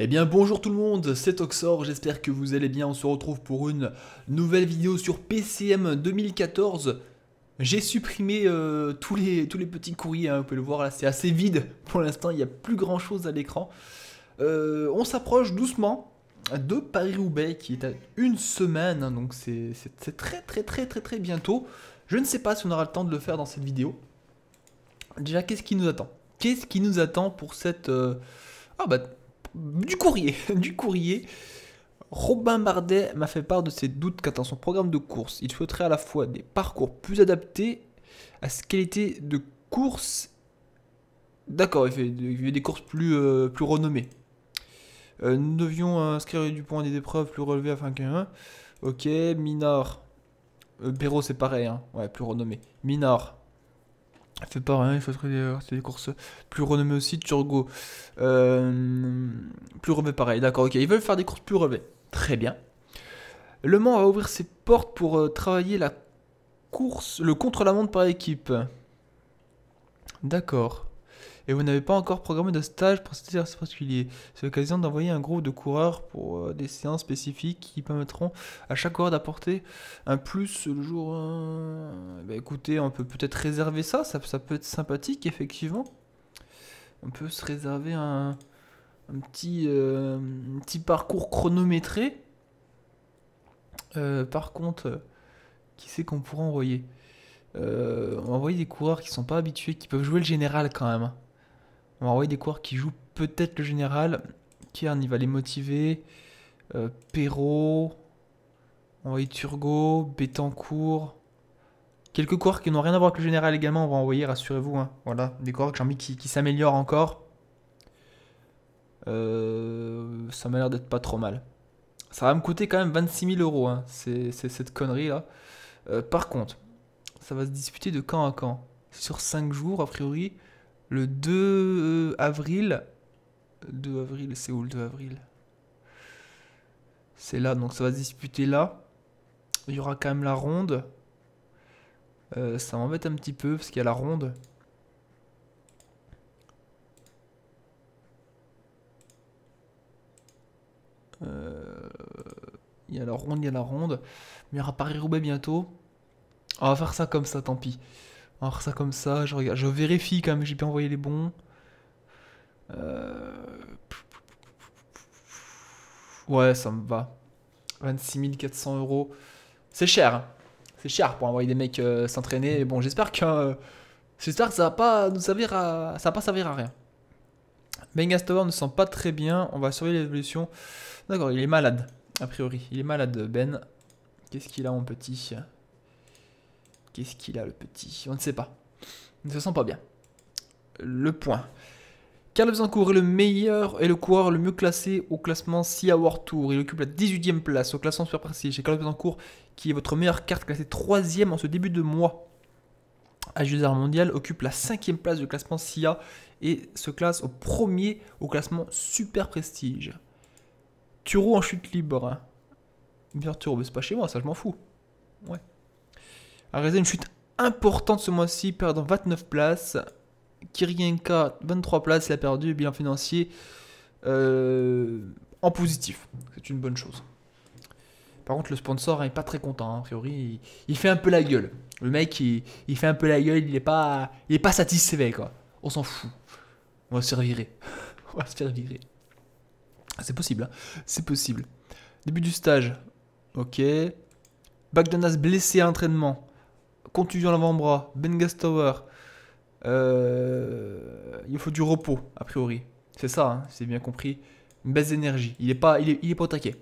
Eh bien bonjour tout le monde, c'est Oxor, j'espère que vous allez bien, on se retrouve pour une nouvelle vidéo sur PCM 2014. J'ai supprimé euh, tous, les, tous les petits courriers, hein, vous pouvez le voir là, c'est assez vide pour l'instant, il n'y a plus grand chose à l'écran. Euh, on s'approche doucement de Paris-Roubaix qui est à une semaine, hein, donc c'est très très très très très bientôt. Je ne sais pas si on aura le temps de le faire dans cette vidéo. Déjà, qu'est-ce qui nous attend Qu'est-ce qui nous attend pour cette... Euh, ah bah du courrier, du courrier. Robin Bardet m'a fait part de ses doutes quant à son programme de course. Il souhaiterait à la fois des parcours plus adaptés à qu'elle était de course. D'accord, il, fait, des courses plus, euh, plus renommées. Euh, nous devions inscrire du point des épreuves plus relevées afin qu'un... Ok, Minor. Euh, c'est pareil, hein. ouais, plus renommé. Minor fait pas rien, il faut des courses plus renommées aussi, Turgo. Euh, plus relevé pareil, d'accord, ok, ils veulent faire des courses plus relevées. Très bien. Le Mans va ouvrir ses portes pour euh, travailler la course, le contre-la-montre par équipe. D'accord et vous n'avez pas encore programmé de stage pour cet exercice particulier. C'est l'occasion d'envoyer un groupe de coureurs pour euh, des séances spécifiques qui permettront à chaque coureur d'apporter un plus le jour. Euh, bah, écoutez, on peut peut-être réserver ça, ça, peut être sympathique effectivement. On peut se réserver un, petit, euh, petit parcours chronométré. par contre, qui c'est qu'on pourra envoyer on va envoyer des coureurs qui ne sont pas habitués, qui peuvent jouer le général quand même. Hein. On va envoyer des coureurs qui jouent peut-être le général. Kiern, il va les motiver. Euh, on va Envoyer Turgot. Bétancourt. Quelques coureurs qui n'ont rien à voir avec le général également, on va envoyer, rassurez-vous. Hein. Voilà, des coureurs que j'ai envie qui, s'améliorent encore. Euh, ça m'a l'air d'être pas trop mal. Ça va me coûter quand même 26 000 euros, hein, c'est cette connerie là. Euh, par contre, ça va se disputer de camp à camp. Sur 5 jours, a priori le 2 euh, avril. 2 avril, c'est où le 2 avril C'est là, donc ça va se disputer là. Il y aura quand même la ronde. Euh, ça m'embête un petit peu parce qu'il y a la ronde. Euh, il y a la ronde, il y a la ronde. Mais il y aura Paris-Roubaix bientôt. On va faire ça comme ça, tant pis. Alors oh, ça comme ça, je regarde, je vérifie quand même j'ai bien envoyé les bons. Euh, ouais, ça me va. 26 400 euros. C'est cher. Hein. C'est cher pour envoyer des mecs euh, s'entraîner. Bon, j'espère que, c'est euh, ça que ça va pas nous servir à, ça va pas servir à rien. Bengastower ne sent pas très bien. On va surveiller l'évolution. D'accord, il est malade, a priori. Il est malade, Ben. Qu'est-ce qu'il a, mon petit Qu'est-ce qu'il a le petit On ne sait pas. Il ne se sent pas bien. Le point. Carlos Bezancourt est le meilleur et le coureur le mieux classé au classement SIA World Tour. Il occupe la 18e place au classement Super Prestige. Et Carlos qui est votre meilleure carte classée 3 ème en ce début de mois. À jusard Mondial occupe la 5e place du classement SIA et se classe au premier au classement Super Prestige. Turo en chute libre. Bien hein. Turo, mais c'est pas chez moi, ça je m'en fous. Ouais a réalisé une chute importante ce mois-ci, perdant 29 places. Kirienka, 23 places, a perdu, bilan financier euh, en positif. C'est une bonne chose. Par contre, le sponsor n'est hein, pas très content, hein. a priori. Il, fait un peu la gueule. Le mec, il, fait un peu la gueule, il n'est pas, il est pas satisfait, quoi. On s'en fout. On va se faire virer. On va se faire virer. C'est possible, hein. c'est possible. Début du stage, ok. Bagdanas blessé à l'entraînement contusion à l'avant-bras, Bengastower. Euh, il faut du repos, a priori. C'est ça, hein, c'est bien compris. Une baisse d'énergie. Il n'est pas, il est, pas au taquet.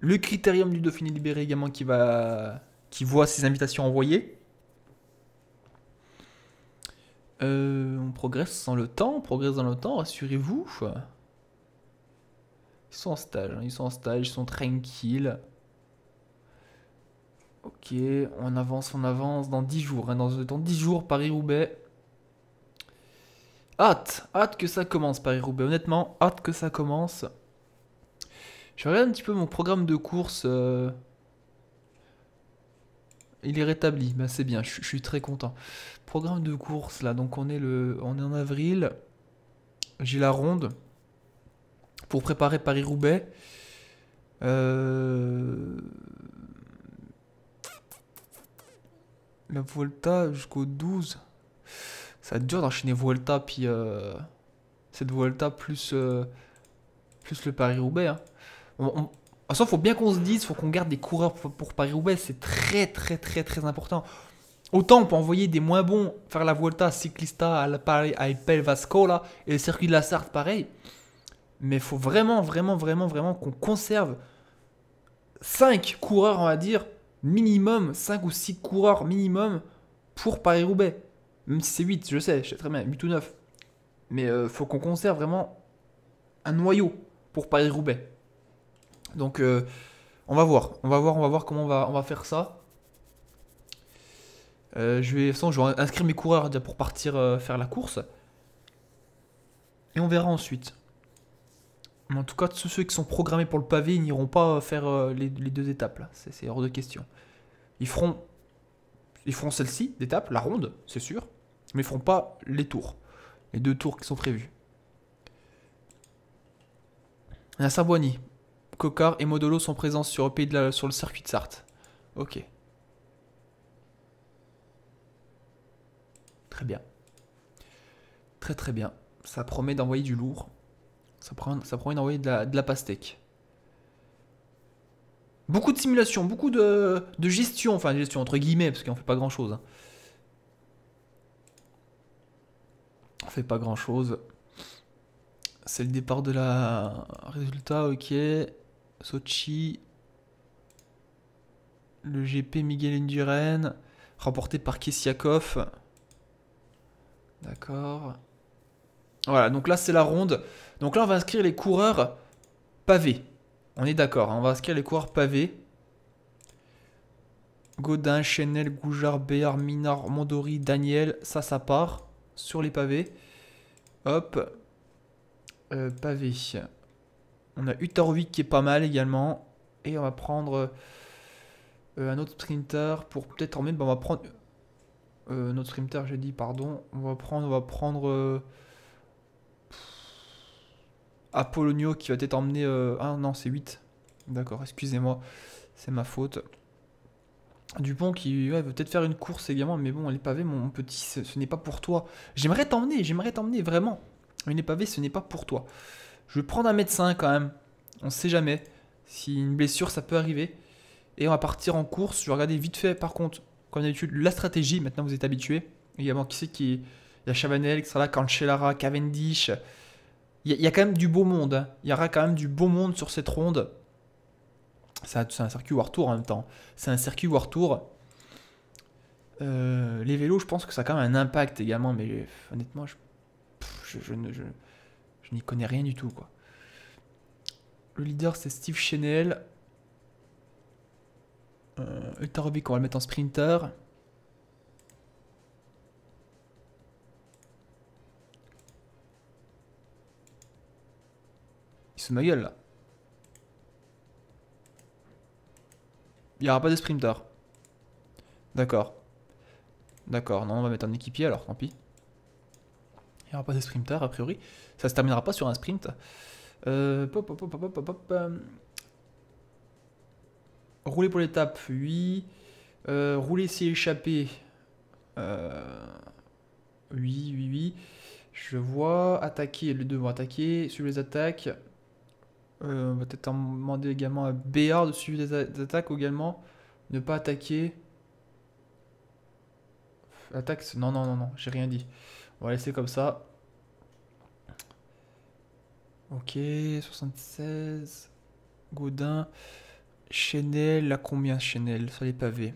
Le critérium du Dauphiné libéré également qui va qui voit ses invitations envoyées. Euh, on progresse sans le temps, on progresse dans le temps, rassurez-vous. sont en stage, hein, ils sont en stage, ils sont tranquilles. Ok, on avance, on avance. Dans 10 jours, hein, dans, 10 jours, Paris-Roubaix. Hâte, hâte que ça commence, Paris-Roubaix. Honnêtement, hâte que ça commence. Je regarde un petit peu mon programme de course. Euh. Il est rétabli, mais bah, c'est bien, je, suis très content. Programme de course, là, donc on est, le, on est en avril. J'ai la ronde pour préparer Paris-Roubaix. Euh... la Volta jusqu'au 12. Ça va être dur d'enchaîner Volta puis euh, cette Volta plus, euh, plus le Paris-Roubaix. Hein. On, faut bien qu'on se dise, il faut qu'on garde des coureurs pour, Paris-Roubaix. C'est très, très, très, très important. Autant on peut envoyer des moins bons faire la Volta Ciclista à, Paris, à Ipel et le circuit de la Sarthe, pareil. Mais il faut vraiment, vraiment, vraiment, vraiment qu'on conserve 5 coureurs, on va dire, minimum 5 ou 6 coureurs minimum pour Paris-Roubaix. Même si c'est 8, je sais, je sais très bien, 8 ou 9. Mais euh, faut qu'on conserve vraiment un noyau pour Paris-Roubaix. Donc euh, on va voir, on va voir, on va voir comment on va, on va faire ça. Euh, je, vais, sans je vais inscrire mes coureurs pour partir faire la course. Et on verra ensuite en tout cas, tous ceux qui sont programmés pour le pavé n'iront pas euh, faire euh, les, deux étapes, C'est hors de question. Ils feront, ils feront celle-ci, d'étape, la ronde, c'est sûr, mais ils feront pas les tours. Les deux tours qui sont prévus. La Savoigny, Cocard et Modolo sont présents sur le, sur le circuit de Sarthe. Ok. Très bien. Très très bien. Ça promet d'envoyer du lourd. Ça prend, ça prend une envoyée de la, pastèque. Beaucoup de simulations, beaucoup de, gestion, enfin gestion entre guillemets, parce qu'on fait pas grand chose. On hein. On fait pas grand chose. C'est le départ de la. Résultat, ok. Sochi. Le GP Miguel Induren. remporté par Kessiakov. D'accord. Voilà, donc là c'est la ronde. Donc là on va inscrire les coureurs pavés. On est d'accord, hein, on va inscrire les coureurs pavés. Godin, Chenel, Goujard, Béard, Minard, Mondori, Daniel, ça ça part sur les pavés. Hop. Euh, pavé. On a Utorvik qui est pas mal également. Et on va prendre euh, un autre sprinter pour peut-être en mettre. on va prendre. Euh, un notre sprinter, j'ai dit, pardon. On va prendre. On va prendre euh, Apollonio qui va peut-être emmener... Ah non, c'est 8. D'accord, excusez-moi, c'est ma faute. Dupont qui va peut-être faire une course également, mais bon, les pavés, mon petit, ce, n'est pas pour toi. J'aimerais t'emmener, j'aimerais t'emmener, vraiment. Mais les pavés, ce n'est pas pour toi. Je vais prendre un médecin quand même. On sait jamais. Si une blessure, ça peut arriver. Et on va partir en course. Je vais regarder vite fait, par contre, comme d'habitude, la stratégie. Maintenant, vous êtes habitués. Également, qui c'est qui. Il y a Chavanel qui sera là, Cancellara, Cavendish. Il y, a quand même du beau monde. Hein. Il y aura quand même du beau monde sur cette ronde. C'est un circuit War Tour en même temps. C'est un circuit War Tour. Euh, les vélos, je pense que ça a quand même un impact également, mais honnêtement, je, je, je, n'y connais rien du tout. Quoi. Le leader, c'est Steve Chenel. Euh, Ultra Rubik, on va le mettre en sprinter. ma gueule là. Il n'y aura pas de sprinter. D'accord. D'accord, non, on va mettre un équipier alors, tant pis. Il n'y aura pas de sprinter a priori. Ça se terminera pas sur un sprint. Euh, pop, pop, pop, pop Rouler pour l'étape, oui. Euh, rouler, si échapper. Euh, oui, oui, oui. Je vois. Attaquer, les deux vont attaquer. Sur les attaques. Euh, on va peut-être demander également à Béard de suivre des, attaques également. Ne pas attaquer. Attaque. Non, non, non, non, j'ai rien dit. On va laisser comme ça. Ok, 76. Gaudin, Chenel, la combien Chenel sur les pavés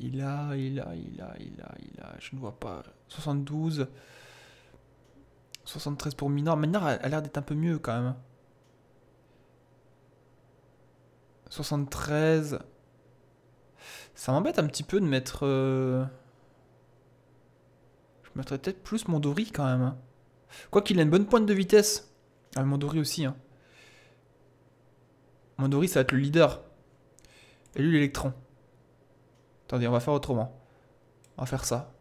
Il a, il a, il a, il a, il a, je ne vois pas. 72. 73 pour Minard. Minard a l'air d'être un peu mieux quand même. 73. Ça m'embête un petit peu de mettre... Euh, je mettrais peut-être plus Mondori quand même. Hein. Quoi qu'il ait une bonne pointe de vitesse. Ah, Mondori aussi. Hein. Mondori, ça va être le leader. Et lui, l'électron. Attendez, on va faire autrement. On va faire ça.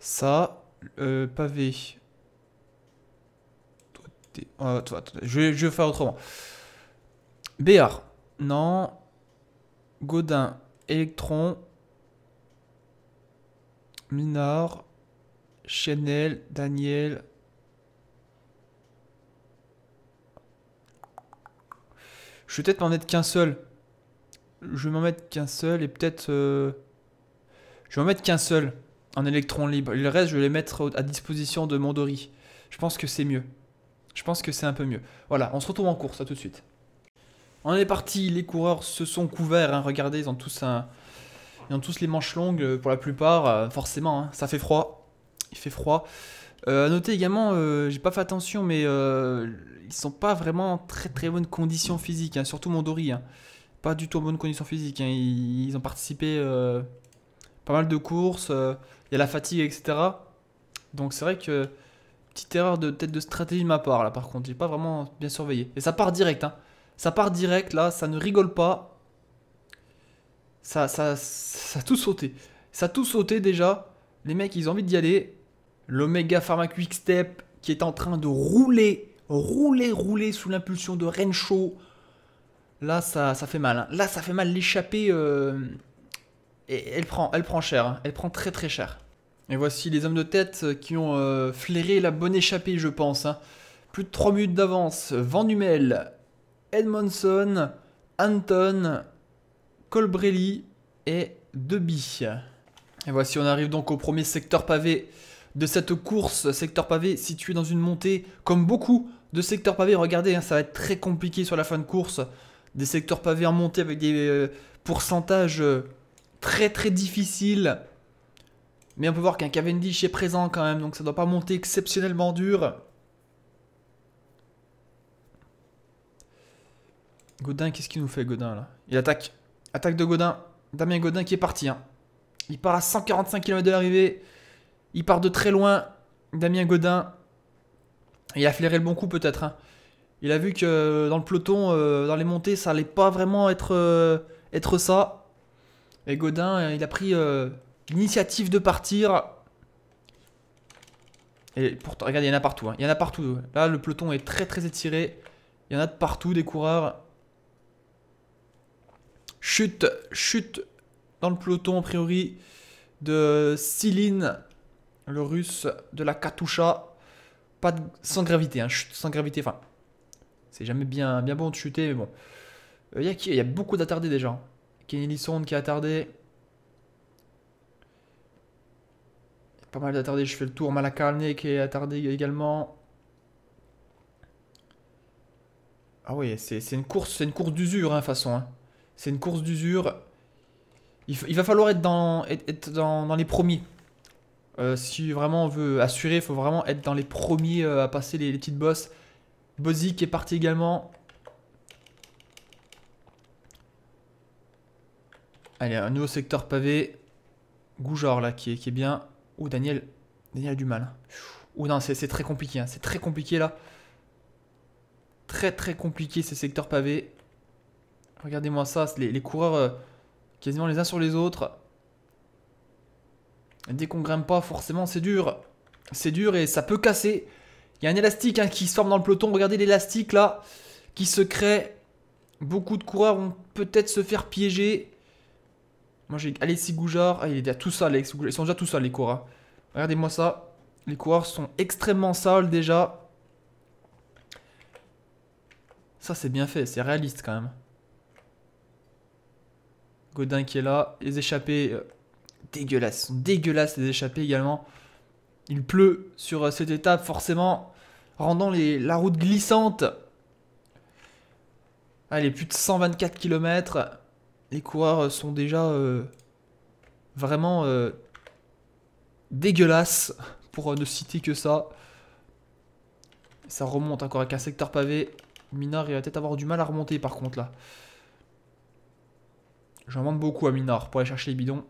Ça, euh, pavé, euh, je, vais, faire autrement. Béar. Non. Gaudin électron Minard. Chanel. Daniel. Je vais peut-être m'en mettre qu'un seul. Je vais m'en mettre qu'un seul et peut-être... Euh, je vais m'en mettre qu'un seul en électron libre. Le reste, je vais les mettre à disposition de Mondori. Je pense que c'est mieux. Je pense que c'est un peu mieux. Voilà, on se retrouve en course, à tout de suite. On est parti, les coureurs se sont couverts, hein. regardez, ils ont tous un... Ils ont tous les manches longues euh, pour la plupart, euh, forcément, hein. ça fait froid. Il fait froid. Euh, à noter également, euh, j'ai pas fait attention, mais ils sont pas vraiment en très très bonne condition physique, hein. surtout Mondori. Hein. Pas du tout en bonne condition physique. Ils, ils, ont participé pas mal de courses, il y a la fatigue, etc. Donc c'est vrai que petite erreur de tête de stratégie de ma part là par contre, j'ai pas vraiment bien surveillé. Et ça part direct hein. Ça part direct là, ça ne rigole pas. Ça ça ça a tout sauté. Ça a tout sauté déjà. Les mecs, ils ont envie d'y aller. L'Omega Pharma Quick Step qui est en train de rouler, rouler, rouler sous l'impulsion de Rencho. Là, ça, ça fait mal. Hein. Là, ça fait mal. l'échappée euh, elle prend, elle prend cher. Hein. Elle prend très très cher. Et voici les hommes de tête qui ont euh, flairé la bonne échappée, je pense. Hein. Plus de 3 minutes d'avance. Van Hummel, Edmondson, Anton, Colbrelli et Deby. Et voici, on arrive donc au premier secteur pavé de cette course. Secteur pavé situé dans une montée, comme beaucoup de secteurs pavés. Regardez, hein, ça va être très compliqué sur la fin de course. Des secteurs pavés en montée avec des euh, pourcentages euh, très très difficiles. Mais on peut voir qu'un Cavendish est présent quand même, donc ça ne doit pas monter exceptionnellement dur. Godin, qu'est-ce qu'il nous fait, Godin, là Il attaque. Attaque de Godin. Damien Godin qui est parti. Hein. Il part à 145 km de l'arrivée. Il part de très loin. Damien Godin. Il a flairé le bon coup, peut-être. Hein. Il a vu que euh, dans le peloton, euh, dans les montées, ça allait pas vraiment être, euh, être ça. Et Godin, il a pris... L'initiative de partir. Et pourtant, regarde il y en a partout. Hein. Il y en a partout. Là, le peloton est très très étiré. Il y en a de partout des coureurs. Chute, chute dans le peloton, a priori, de Céline, le russe de la Katusha. Pas de, sans gravité, hein. chute sans gravité. Enfin, c'est jamais bien, bien bon de chuter, mais bon. Il euh, y, a y a beaucoup d'attardés déjà. Hein. Kenny Lisson qui a attardé. Pas mal d'attardés, je fais le tour. Malakarne qui est attardé également. Ah oui, c'est une course, c'est une course d'usure, hein, de toute façon. Hein. C'est une course d'usure. Il, va falloir être dans, être, dans, les premiers. Euh, si vraiment on veut assurer, il faut vraiment être dans les premiers euh, à passer les, petites bosses. qui est parti également. Allez, un nouveau secteur pavé. Goujard là qui est bien. Oh, Daniel, Daniel a du mal. Oh non, c'est très compliqué. Hein. C'est très compliqué là. Très très compliqué ces secteurs pavés. Regardez-moi ça, les, coureurs euh, quasiment les uns sur les autres. Dès qu'on grimpe pas, forcément c'est dur. C'est dur et ça peut casser. Il y a un élastique hein, qui se forme dans le peloton. Regardez l'élastique là qui se crée. Beaucoup de coureurs vont peut-être se faire piéger. Moi j'ai si Goujard, ah, il est déjà tout ça Alexis Goujard. Ils sont déjà tout sales les coureurs. Regardez-moi ça. Les coureurs sont extrêmement sales déjà. Ça c'est bien fait, c'est réaliste quand même. Godin qui est là. Les échappés, dégueulasse dégueulasses. sont dégueulasses les échappés également. Il pleut sur euh, cette étape forcément, rendant les, la route glissante. Allez, ah, plus de 124 km les coureurs euh, sont déjà euh, vraiment euh, dégueulasses, pour ne citer que ça. Ça remonte encore avec un secteur pavé. Minard, il va peut-être avoir du mal à remonter par contre là. J'en demande beaucoup à Minard pour aller chercher les bidons.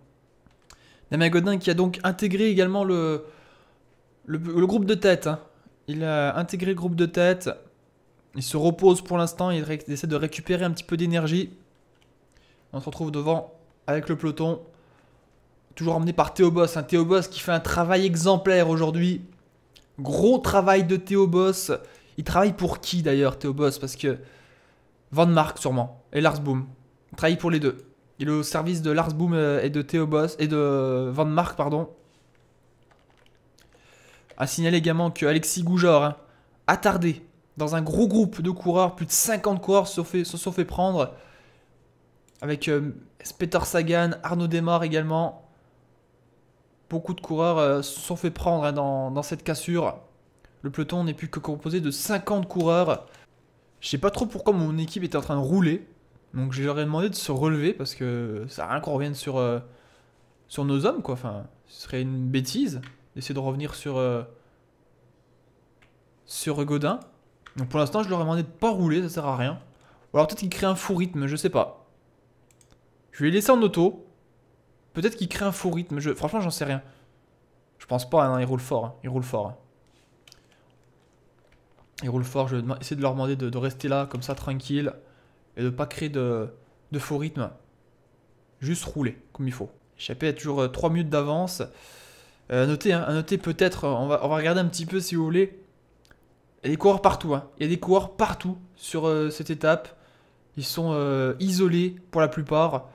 Damien Godin qui a donc intégré également le, le, groupe de tête. Hein. Il a intégré le groupe de tête. Il se repose pour l'instant. Il essaie de récupérer un petit peu d'énergie. On se retrouve devant avec le peloton. Toujours emmené par Théo Boss. Hein. Théo Boss qui fait un travail exemplaire aujourd'hui. Gros travail de Théo Boss. Il travaille pour qui d'ailleurs Théo Boss Parce que Van Mark sûrement. Et Lars Boom. Il travaille pour les deux. Il est au service de Lars Boom euh, et de Théo Et de Van Mark, pardon. A signalé également que Alexis Goujor, hein, attardé dans un gros groupe de coureurs, plus de 50 coureurs se sont fait prendre avec euh, Sagan, Arnaud Demar également. Beaucoup de coureurs euh, se sont fait prendre hein, dans, cette cassure. Le peloton n'est plus que composé de 50 coureurs. Je sais pas trop pourquoi mon équipe était en train de rouler. Donc je leur ai demandé de se relever parce que ça n'a rien qu'on revienne sur, euh, sur nos hommes quoi. Enfin, ce serait une bêtise d'essayer de revenir sur, euh, sur Godin. Donc pour l'instant je leur ai demandé de pas rouler, ça sert à rien. Ou alors peut-être qu'il crée un fou rythme, je sais pas. Je vais les laisser en auto. Peut-être qu'il crée un faux rythme. Je... Franchement, j'en sais rien. Je pense pas, Non, hein. il roule fort. Hein. Il roule fort. ils hein. Il roule fort. Je vais essayer de leur demander de, rester là, comme ça, tranquille. Et de pas créer de, faux rythme. Juste rouler, comme il faut. Échapper à toujours 3 euh, minutes d'avance. Euh, hein, noter peut-être, euh, on va, regarder un petit peu si vous voulez. Il y a des coureurs partout. Hein. Il y a des coureurs partout sur euh, cette étape. Ils sont isolés pour la plupart.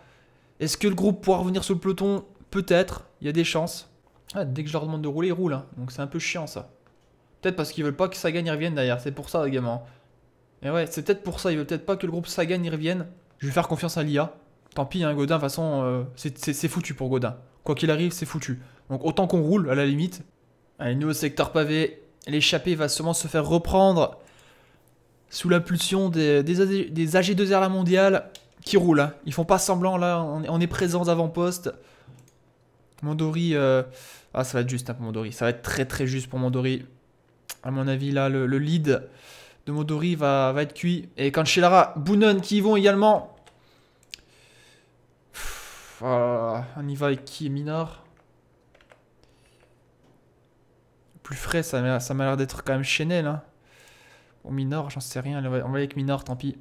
Est-ce que le groupe pourra revenir sur le peloton Peut-être, il y a des chances. Ah, dès que je leur demande de rouler, ils roulent. Hein. Donc c'est un peu chiant ça. Peut-être parce qu'ils veulent pas que Sagan y revienne d'ailleurs. C'est pour ça, les gamins. Et ouais, c'est peut-être pour ça. Ils veulent peut-être pas que le groupe Sagan y revienne. Je vais faire confiance à l'IA. Tant pis, hein, Godin, de toute façon, euh, c'est foutu pour Godin. Quoi qu'il arrive, c'est foutu. Donc autant qu'on roule, à la limite. Allez, nous au secteur pavé. L'échappée va sûrement se faire reprendre sous l'impulsion des, des, des AG2R la mondiale qui roulent. Hein. Ils font pas semblant là, on est présents avant-poste. Mondori, euh, ah ça va être juste un hein, pour Mondori, ça va être très très juste pour Mondori. À mon avis là, le, lead de Mondori va, va être cuit. Et Cancellara, Bounon qui y vont également. Ah, on y va avec qui est Minard Plus frais, ça m'a l'air d'être quand même Chenel. Hein. Bon, Minor, j'en sais rien, on va, on va avec Minor, tant pis.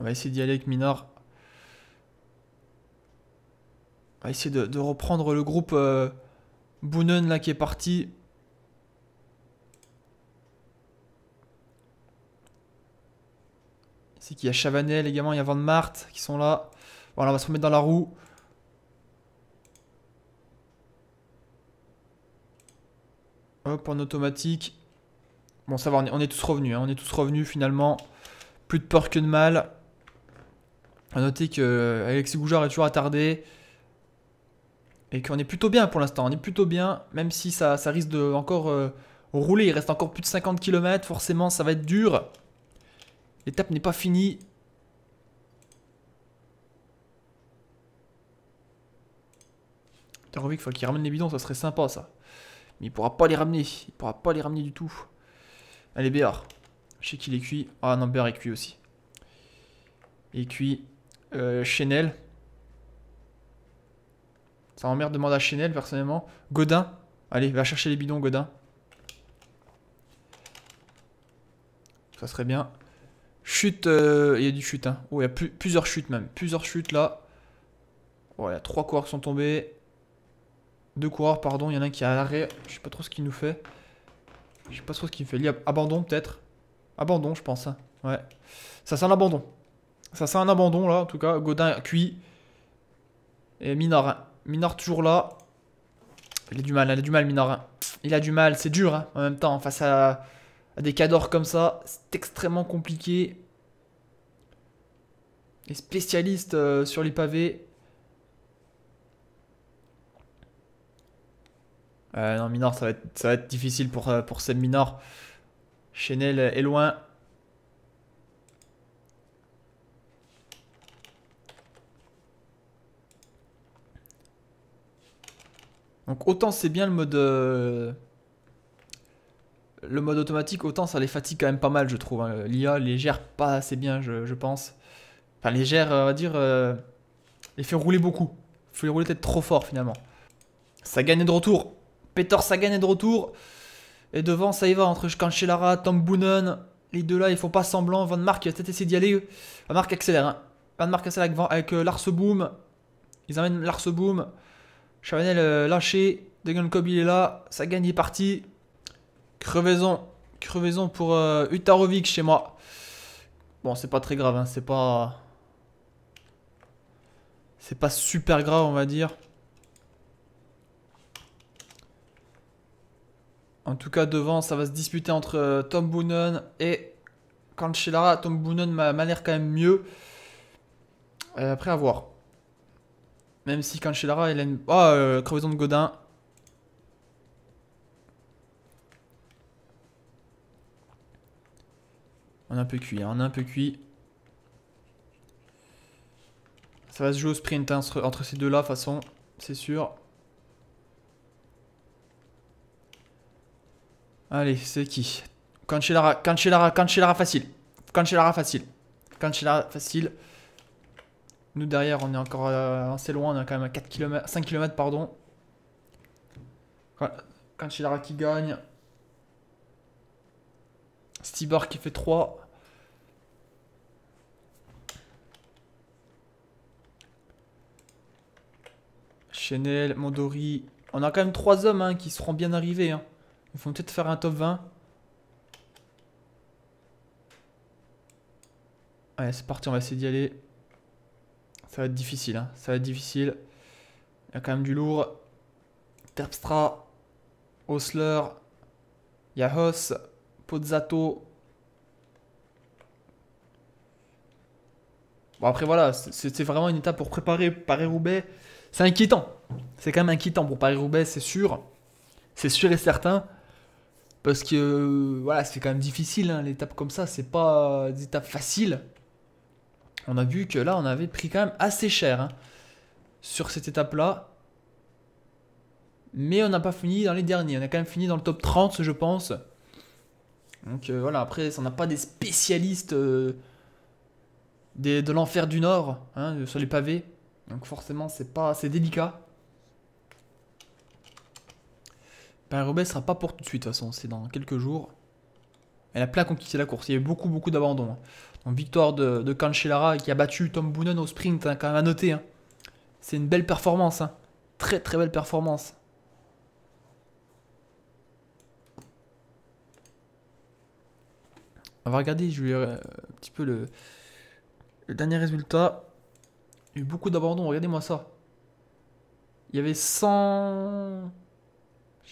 On va essayer d'y aller avec Minor. On va essayer de, reprendre le groupe euh, Boonen là qui est parti. C'est qu'il y a Chavanel également, il y a Van Mart qui sont là. Voilà, on va se remettre dans la roue. Hop, en automatique. Bon, ça va, on est, tous revenus. Hein. On est tous revenus finalement. Plus de peur que de mal. À noter que euh, Alexis Goujard est toujours attardé. Et qu'on est plutôt bien pour l'instant. On est plutôt bien, même si ça, risque de encore euh, rouler. Il reste encore plus de 50 km. Forcément, ça va être dur. L'étape n'est pas finie. revu qu'il faut qu'il ramène les bidons, ça serait sympa ça. Mais il pourra pas les ramener. Il pourra pas les ramener du tout. Allez, Béar. Je sais qu'il est cuit. Ah non, Béar est cuit aussi. Il est cuit euh, Chenel. Ça m'emmerde de demander à Chenel, personnellement. Godin. Allez, va chercher les bidons, Godin. Ça serait bien. Chute, euh, il y a du chute. Hein. Oh, il y a plusieurs chutes même. Plusieurs chutes là. Oh, y a trois coureurs sont tombés. Deux coureurs, pardon. Il y en a un qui a à l'arrêt. Je sais pas trop ce qu'il nous fait. Je sais pas trop ce qu'il fait. Il y a Abandon peut-être. Abandon, je pense. Hein. Ouais. Ça sent l'abandon. Ça sent un abandon là, en tout cas. Godin cuit. Et Minor. Minor toujours là. Il a du mal, hein, il a du mal Minor. Hein. Il a du mal, c'est dur hein, en même temps. Face à, des cadors comme ça, c'est extrêmement compliqué. Les spécialistes euh, sur les pavés. Euh, non, Minor, ça va être, ça va être difficile pour, euh, pour Seb Minor. Chenel est loin. Donc autant c'est bien le mode euh, le mode automatique, autant ça les fatigue quand même pas mal, je trouve. Hein. L'IA les gère pas assez bien, je, pense. Enfin, les gère, on va dire, euh, les fait rouler beaucoup. Faut les rouler peut-être trop fort finalement. Ça gagne de retour. Peter Sagan est de retour. Et devant, ça y va entre Kanchelara, Tom Boonen. Les deux là, ils font pas semblant. Van Mark, il va peut-être essayer d'y aller. Van Mark accélère. Hein. Van Mark accélère avec, avec euh, Boom. Larseboom. Ils amènent Boom. Chavanel euh, lâché. Degan Cobb il est là. Ça gagne, il est parti. Crevaison. Crevaison pour euh, Utarovic chez moi. Bon, c'est pas très grave. Hein. C'est pas. C'est pas super grave, on va dire. En tout cas, devant, ça va se disputer entre euh, Tom Boonen et Cancellara. Tom Boonen m'a l'air quand même mieux. après, à voir. Même si Cancellara, elle a une... Oh, crevaison de Godin. On a un peu cuit, hein, on a un peu cuit. Ça va se jouer au sprint hein, entre ces deux-là, de façon, c'est sûr. Allez, c'est qui Cancellara, Cancellara, Cancellara facile. Cancellara facile. Cancellara facile. Nous derrière, on est encore euh, assez loin, on est quand même à 4 km, 5 km. Pardon. Quand, qui gagne. Stibar qui fait 3. Chenel, Mondori. On a quand même 3 hommes hein, qui seront bien arrivés. Hein. Ils vont peut-être faire un top 20. Allez, c'est parti, on va essayer d'y aller. Ça va être difficile, hein. ça va être difficile. Il y a quand même du lourd. Terpstra, Osler, Yahos, Pozzato. Bon après voilà, c'est vraiment une étape pour préparer Paris-Roubaix. C'est inquiétant. C'est quand même inquiétant pour Paris-Roubaix, c'est sûr. C'est sûr et certain. Parce que euh, voilà, c'est quand même difficile, hein, l'étape comme ça, c'est pas euh, des étapes faciles on a vu que là, on avait pris quand même assez cher hein, sur cette étape-là. Mais on n'a pas fini dans les derniers. On a quand même fini dans le top 30, je pense. Donc euh, voilà, après, ça n'a pas des spécialistes euh, de l'enfer du Nord hein, sur les pavés. Donc forcément, c'est pas assez délicat. Ben, Roubaix sera pas pour tout de suite, de toute façon. C'est dans quelques jours. Elle a plein conquis la course. Il y avait beaucoup, beaucoup d'abandons. Hein victoire de, de qui a battu Tom Boonen au sprint, hein, quand même à noter. Hein. C'est une belle performance. Hein. Très très belle performance. On va regarder, je vais euh, un petit peu le, dernier résultat. Il y a eu beaucoup d'abandons, regardez-moi ça. Il y avait 100...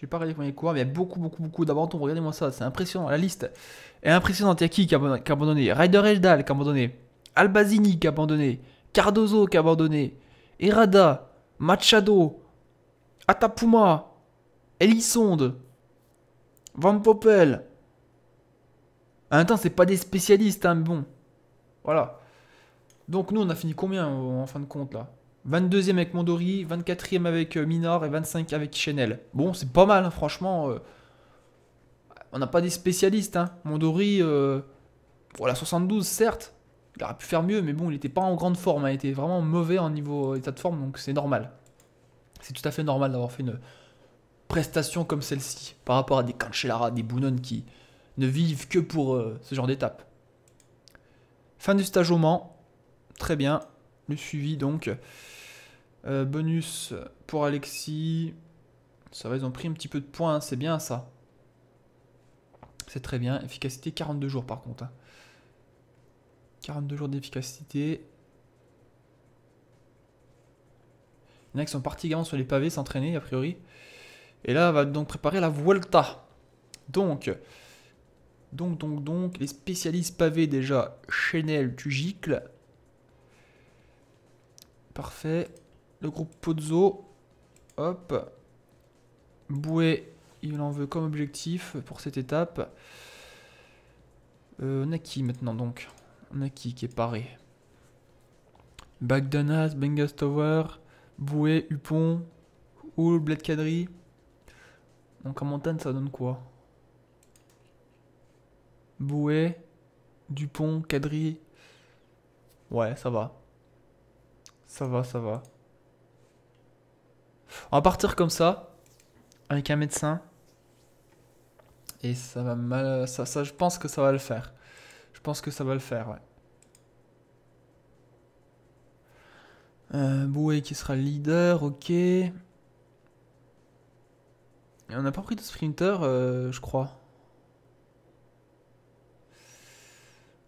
J'ai pas regardé combien mais il y a beaucoup, beaucoup, beaucoup d'abandons. Regardez-moi ça, c'est impressionnant. La liste est impressionnante. Il y a qui qui a abandonné Ryder Eldal qui a abandonné. Albazini qui a abandonné. Cardozo qui a abandonné. Erada, Machado. Atapuma. Elisonde. Van Poppel. En même c'est pas des spécialistes, hein, mais bon. Voilà. Donc nous, on a fini combien en fin de compte là 22e avec Mondori, 24e avec euh, Minor et 25e avec Chanel. Bon, c'est pas mal, hein, franchement. Euh, on n'a pas des spécialistes. Hein. Mondori, euh, voilà, 72, certes, il aurait pu faire mieux, mais bon, il n'était pas en grande forme. Hein. il était vraiment mauvais en niveau état de forme, donc c'est normal. C'est tout à fait normal d'avoir fait une prestation comme celle-ci par rapport à des Cancellara, des Bounon qui ne vivent que pour ce genre d'étape. Fin du stage au Mans. Très bien. Le suivi donc. Euh, bonus pour Alexis. Ça va, ils ont pris un petit peu de points, hein, c'est bien ça. C'est très bien. Efficacité 42 jours par contre. 42 hein. jours d'efficacité. Il y en a qui sont partis également sur les pavés s'entraîner a priori. Et là, on va donc préparer la volta Donc, donc, donc, donc, les spécialistes pavés déjà, Chenel, tu gicles. Parfait le groupe Pozzo. Hop. Boué, il en veut comme objectif pour cette étape. Euh, on a qui maintenant donc On a qui qui est paré Bagdanas, Tower, Boué, Hupon, Hull, Bled Kadri. Donc en montagne, ça donne quoi Boué, Dupont, Kadri. Ouais, ça va. Ça va, ça va. On va partir comme ça, avec un médecin. Et ça va mal. Ça, je pense que ça va le faire. Je pense que ça va le faire, ouais. Euh, Boué qui sera leader, ok. Et on n'a pas pris de sprinter, euh, je crois.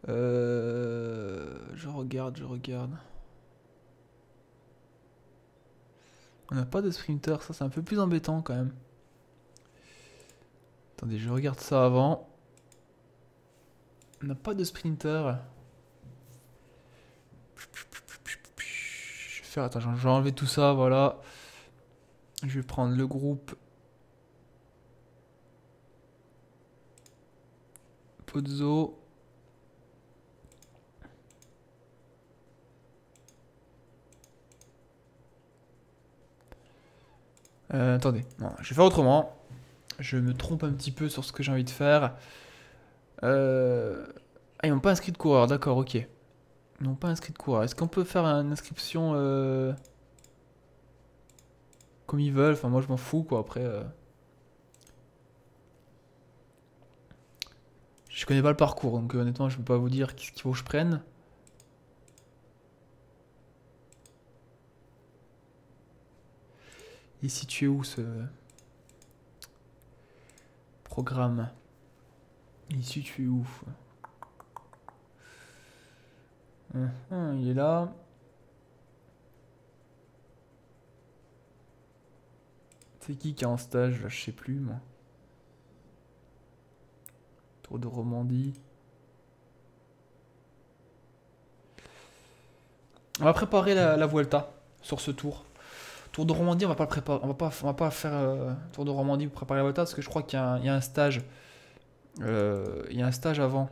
Euh, je regarde, je regarde. On n'a pas de sprinter, ça c'est un peu plus embêtant quand même. Attendez, je regarde ça avant. On n'a pas de sprinter. Je vais faire, attends, je vais enlever tout ça, voilà. Je vais prendre le groupe. Pozzo. Euh, attendez, je vais faire autrement. Je me trompe un petit peu sur ce que j'ai envie de faire. Euh... Ah, ils n'ont pas inscrit de coureur, d'accord, ok. Ils n'ont pas inscrit de coureur. Est-ce qu'on peut faire une inscription euh, comme ils veulent Enfin, moi, je m'en fous, quoi, après. Euh. Je connais pas le parcours, donc honnêtement, je ne peux pas vous dire ce qu'il faut que je prenne. Il est situé où ce programme Il est situé où Il est là. C'est qui qui est en stage Je sais plus moi. Tour de Romandie. On va préparer la Vuelta sur ce tour. Tour de Romandie, on va pas préparer, on va pas, on va pas faire euh, Tour de Romandie pour préparer la Volta parce que je crois qu'il y, a un stage, euh, il y a un stage avant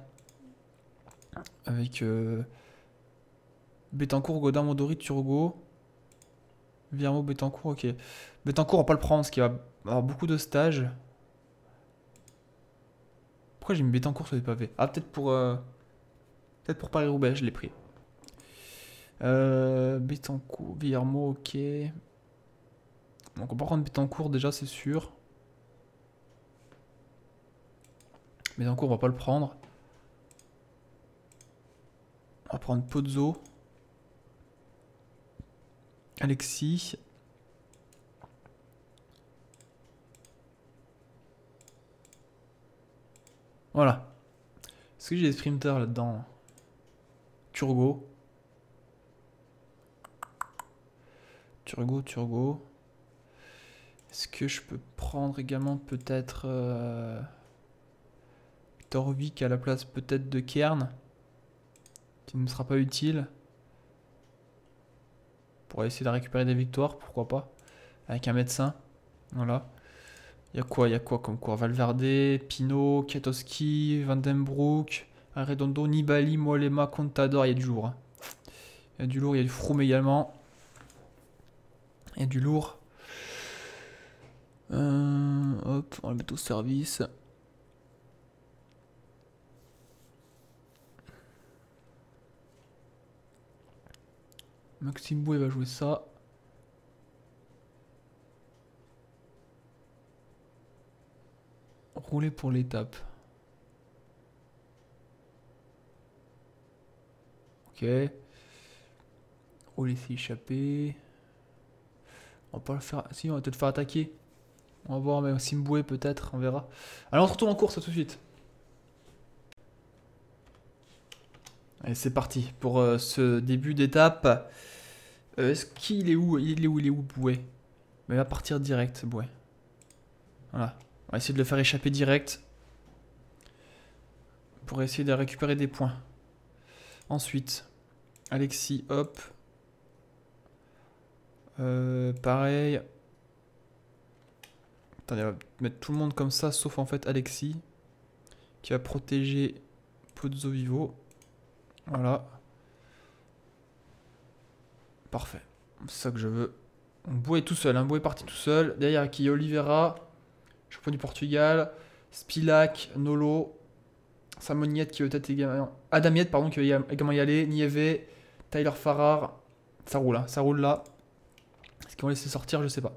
avec euh, Betancourt, Godin, Mondori, Turgot, Virmo, Betancourt. Ok, Betancourt, on va pas le prendre parce qu'il va avoir beaucoup de stages. Pourquoi j'ai mis Betancourt sur les pavés Ah, peut-être pour, euh, peut-être pour Paris Roubaix, je l'ai pris. Euh, Betancourt, Viermo, ok. Donc on peut prendre Pétancourt déjà, c'est sûr. Pétancourt, on va pas le prendre. On va prendre Pozzo. Alexis. Voilà. Est-ce que j'ai des sprinters là-dedans Turgo. Turgo, Turgo. Est-ce que je peux prendre également peut-être euh, Torvik à la place peut-être de Kern Qui ne sera pas utile. Pour essayer de récupérer des victoires, pourquoi pas. Avec un médecin. Voilà. Il y a quoi Il y a quoi comme quoi Valverde, Pino, Katoski, Vandenbroek, Arredondo, Nibali, Molema, Contador. Il y a du lourd. Hein. Il y a du lourd, il y a du Froome également. Il y a du lourd. Euh, hop, on le met au service. Maxime Boué va jouer ça. Rouler pour l'étape. Ok. Rouler s'échapper. On peut le faire. Si, on va peut-être faire attaquer. On va voir même Simboué peut-être, on verra. Alors on se retourne en course, tout de suite. Allez, c'est parti pour euh, ce début d'étape. Euh, est-ce qu'il est où Il est où Il est où Boué Mais il va partir direct, Boué. Voilà. On va essayer de le faire échapper direct. Pour essayer de récupérer des points. Ensuite, Alexis, hop. Euh, pareil on va mettre tout le monde comme ça, sauf en fait Alexis, qui va protéger Pozzo Vivo. Voilà. Parfait. C'est ça que je veux. Boué est tout seul, hein. Boué est parti tout seul. Derrière qui Oliveira, champion du Portugal, Spilak, Nolo, Samoniette qui veut être également. Adamiette, pardon, qui veut également y aller, Nieve, Tyler Farrar. Ça roule, hein. ça roule là. Est-ce qu'ils vont laisser sortir Je sais pas.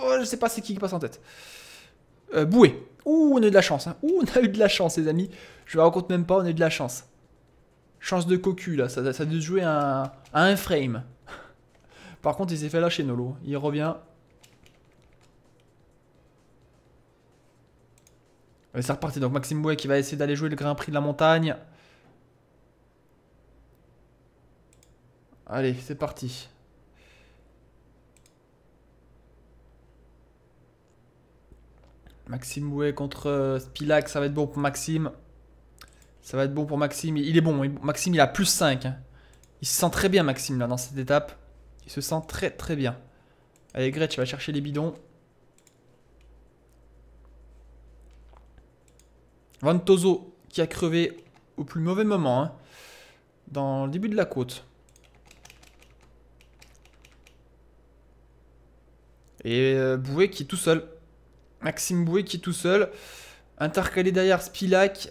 Oh, je sais pas c'est qui qui passe en tête. Euh, Boué. Ouh, on a eu de la chance. Hein. Ouh, on a eu de la chance, les amis. Je ne raconte même pas, on a eu de la chance. Chance de cocu, là. Ça, ça a dû jouer à, un frame. Par contre, il s'est fait lâcher, Nolo. Il revient. C'est reparti. Donc, Maxime Boué qui va essayer d'aller jouer le Grand Prix de la montagne. Allez, c'est parti. Maxime Bouet contre euh, Spilak, ça va être bon pour Maxime. Ça va être bon pour Maxime. Il est bon. Maxime, il a plus 5. Hein. Il se sent très bien, Maxime, là, dans cette étape. Il se sent très, très bien. Allez, Gretsch va chercher les bidons. Van qui a crevé au plus mauvais moment. Hein, dans le début de la côte. Et euh, Bouet qui est tout seul. Maxime Boué qui est tout seul. Intercalé derrière Spilak,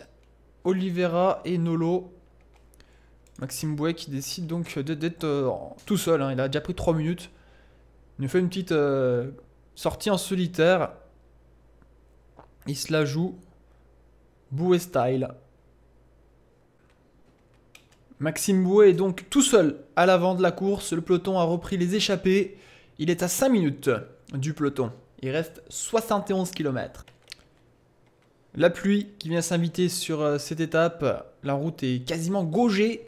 Oliveira et Nolo. Maxime Boué qui décide donc d'être euh, tout seul. Hein. Il a déjà pris 3 minutes. Il nous fait une petite euh, sortie en solitaire. Il se la joue. Boué style. Maxime Boué est donc tout seul à l'avant de la course. Le peloton a repris les échappées. Il est à 5 minutes du peloton. Il reste 71 km. La pluie qui vient s'inviter sur euh, cette étape. La route est quasiment gaugée.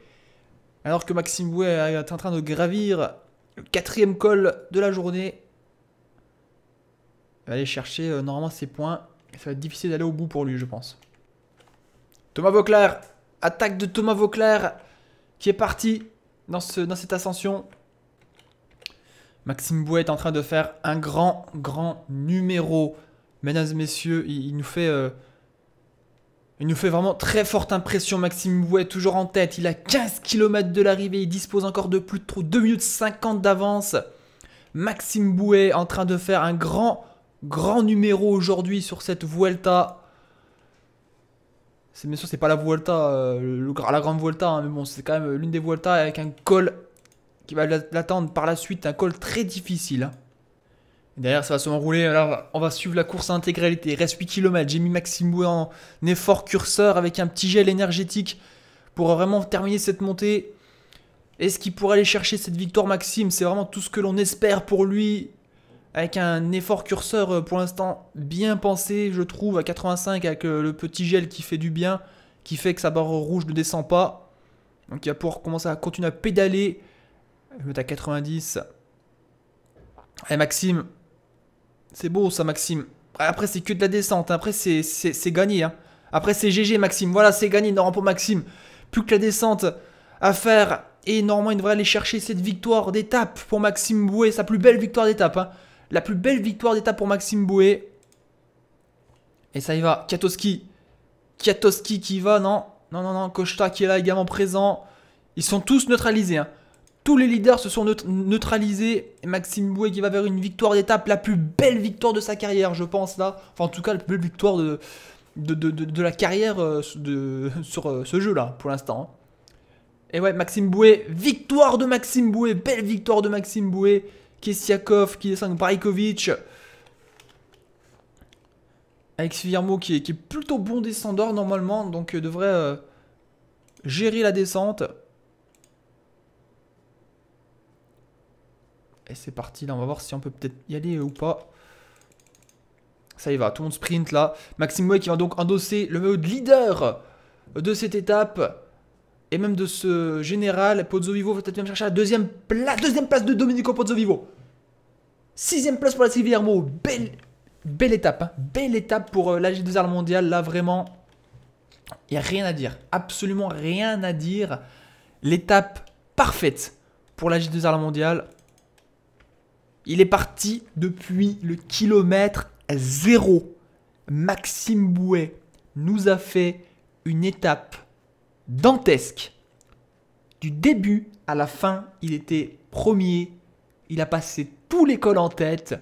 Alors que Maxime Bouet est en train de gravir le quatrième col de la journée. Il va aller chercher euh, normalement ses points. Ça va être difficile d'aller au bout pour lui, je pense. Thomas Vauclair. Attaque de Thomas Vauclair qui est parti dans, ce, dans cette ascension. Maxime Bouet est en train de faire un grand, grand numéro. Mesdames et messieurs, il, nous fait... Euh, il nous fait vraiment très forte impression, Maxime Bouet, toujours en tête. Il a 15 km de l'arrivée, il dispose encore de plus de 2 minutes 50 d'avance. Maxime Bouet en train de faire un grand, grand numéro aujourd'hui sur cette Vuelta. Bien sûr, c'est pas la Vuelta, euh, la grande Vuelta, hein, mais bon, c'est quand même euh, l'une des Vuelta avec un col qui va l'attendre par la suite un col très difficile. Hein. Derrière, ça va se enrouler. Alors, on va suivre la course en intégralité. Il reste 8 km. J'ai mis Maxime en effort curseur avec un petit gel énergétique pour vraiment terminer cette montée. Est-ce qu'il pourrait aller chercher cette victoire, Maxime C'est vraiment tout ce que l'on espère pour lui. Avec un effort curseur euh, pour l'instant bien pensé, je trouve, à 85, avec euh, le petit gel qui fait du bien, qui fait que sa barre rouge ne descend pas. Donc il va pouvoir commencer à continuer à pédaler je vais mettre à 90. Allez, eh, Maxime. C'est beau, ça, Maxime. Après, c'est que de la descente. Hein. Après, c'est gagné. Hein. Après, c'est GG, Maxime. Voilà, c'est gagné, normalement, pour Maxime. Plus que la descente à faire. Et normalement, il devrait aller chercher cette victoire d'étape pour Maxime Boué. Sa plus belle victoire d'étape. Hein. La plus belle victoire d'étape pour Maxime Boué. Et ça y va. Kiatoski. Kiatoski qui va, non Non, non, non. Koshta qui est là également présent. Ils sont tous neutralisés. Tous les leaders se sont neutralisés. Maxime Boué qui va vers une victoire d'étape, la plus belle victoire de sa carrière, je pense, là. Enfin, en tout cas, la plus belle victoire de, de, la carrière euh, de, sur euh, ce jeu-là, pour l'instant. Hein. Et ouais, Maxime Boué, victoire de Maxime Boué, belle victoire de Maxime Boué. Kessiakov qui descend Brajkovic. Avec Firmo qui est, plutôt bon descendeur normalement, donc euh, devrait gérer la descente. Et c'est parti, là on va voir si on peut peut-être y aller ou pas. Ça y va, tout le monde sprint là. Maxime Way qui va donc endosser le mode leader de cette étape. Et même de ce général, Pozzo Vivo va peut-être même chercher la deuxième place, deuxième place de Domenico Pozzo Vivo. Sixième place pour la Civil Belle, belle étape, hein. belle étape pour euh, la G2R mondiale. Là vraiment, il n'y a rien à dire. Absolument rien à dire. L'étape parfaite pour la G2R mondiale. Il est parti depuis le kilomètre zéro. Maxime Bouet nous a fait une étape dantesque. Du début à la fin, il était premier. Il a passé tout l'école en tête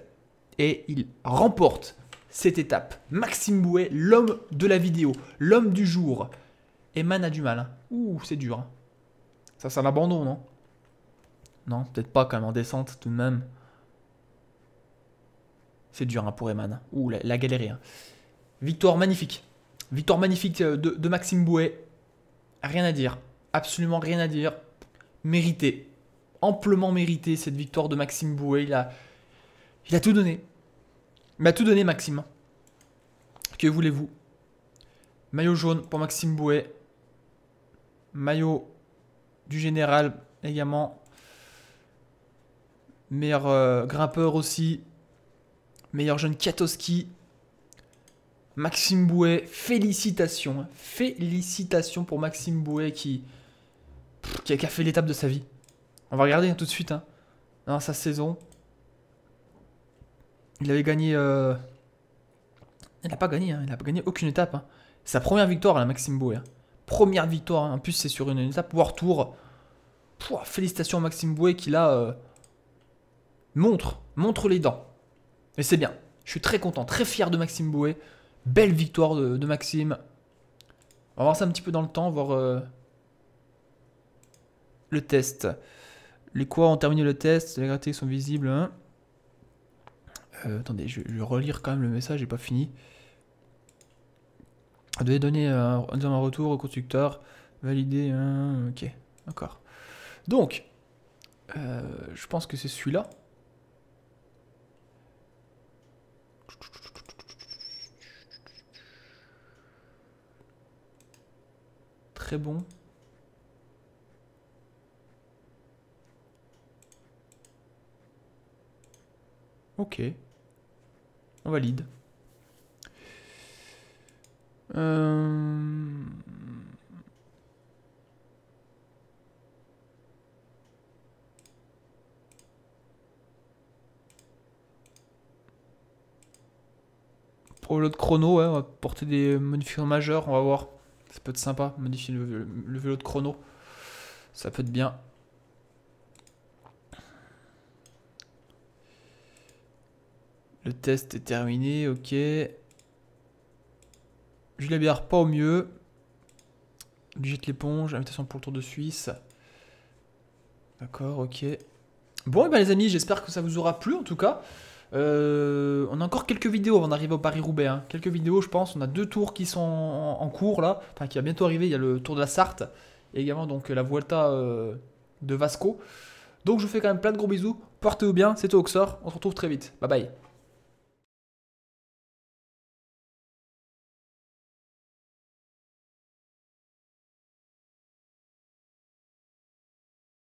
et il remporte cette étape. Maxime Bouet, l'homme de la vidéo, l'homme du jour. Eman a du mal. Hein. Ouh, c'est dur. Hein. Ça, c'est abandon, non Non, peut-être pas quand même en descente tout de même. C'est dur hein, pour Eman. ou la, galerie hein. Victoire magnifique. Victoire magnifique euh, de, Maxime Bouet. Rien à dire. Absolument rien à dire. Mérité. Amplement mérité cette victoire de Maxime Bouet. Il a, il a tout donné. Il a tout donné, Maxime. Que voulez-vous Maillot jaune pour Maxime Bouet. Maillot du général également. Meilleur euh, grimpeur aussi. Meilleur jeune Kiatowski. Maxime Bouet, félicitations. Hein. Félicitations pour Maxime Bouet qui, qui a fait l'étape de sa vie. On va regarder hein, tout de suite. Hein. Dans sa saison, il avait gagné. Euh, il n'a pas gagné, il n'a pas gagné aucune étape. Sa première victoire, à Maxime Bouet. Première victoire, en plus c'est sur une, étape War Tour. félicitations à Maxime Bouet qui là euh, montre, montre les dents. Mais c'est bien. Je suis très content, très fier de Maxime Bouet. Belle victoire de, Maxime. On va voir ça un petit peu dans le temps, voir euh, le test. Les quoi ont terminé le test, les gratuits sont visibles. Hein. Euh, attendez, je, vais relire quand même le message, j'ai pas fini. On devait donner un, retour au constructeur, valider hein, Ok, d'accord. Donc, euh, je pense que c'est celui-là. très bon. Ok. On valide. Euh, pour l'autre chrono, on va porter des modifications majeures, on va voir. Ça peut être sympa, modifier le, vélo de chrono. Ça peut être bien. Le test est terminé, ok. Julien Biard, pas au mieux. du Jette l'éponge, invitation pour le Tour de Suisse. D'accord, ok. Bon, eh ben les amis, j'espère que ça vous aura plu en tout cas. Euh, on a encore quelques vidéos avant d'arriver au Paris-Roubaix. Hein. Quelques vidéos, je pense. On a deux tours qui sont en, cours là, enfin qui va bientôt arriver. Il y a le Tour de la Sarthe et également donc la Vuelta euh, de Vasco. Donc je vous fais quand même plein de gros bisous. Portez-vous bien. C'était Oxor. On se retrouve très vite. Bye bye.